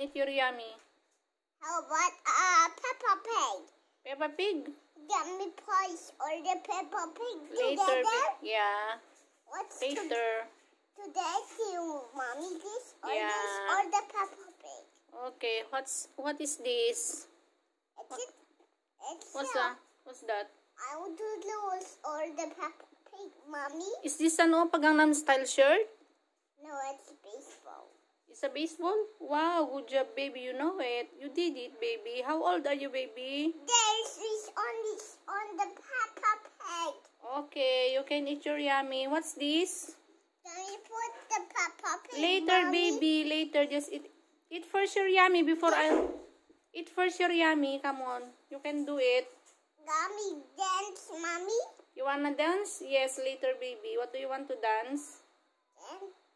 It's you yummy. How about uh, Peppa Pig? Peppa Pig? Get me pies or the Peppa Pig together? Later, yeah. What's Later. To, today? Do mommy this or yeah. this or the Peppa Pig? Okay, what's what is this? It's what, it, it's what's that? What's that? I will do those or the Peppa Pig, mommy. Is this ano pagang Gangnam style shirt? No, it's baseball. sa baseball? Wow, good job, baby. You know it. You did it, baby. How old are you, baby? This is on this on the Papa Pig. Okay, you can eat your yummy. What's this? Can Yummy put the Papa Pig. Later, mommy. baby. Later, just eat. Eat first your yummy before I. Eat first your yummy. Come on, you can do it. Mommy, dance, mommy. You wanna dance? Yes, later, baby. What do you want to dance? Dance.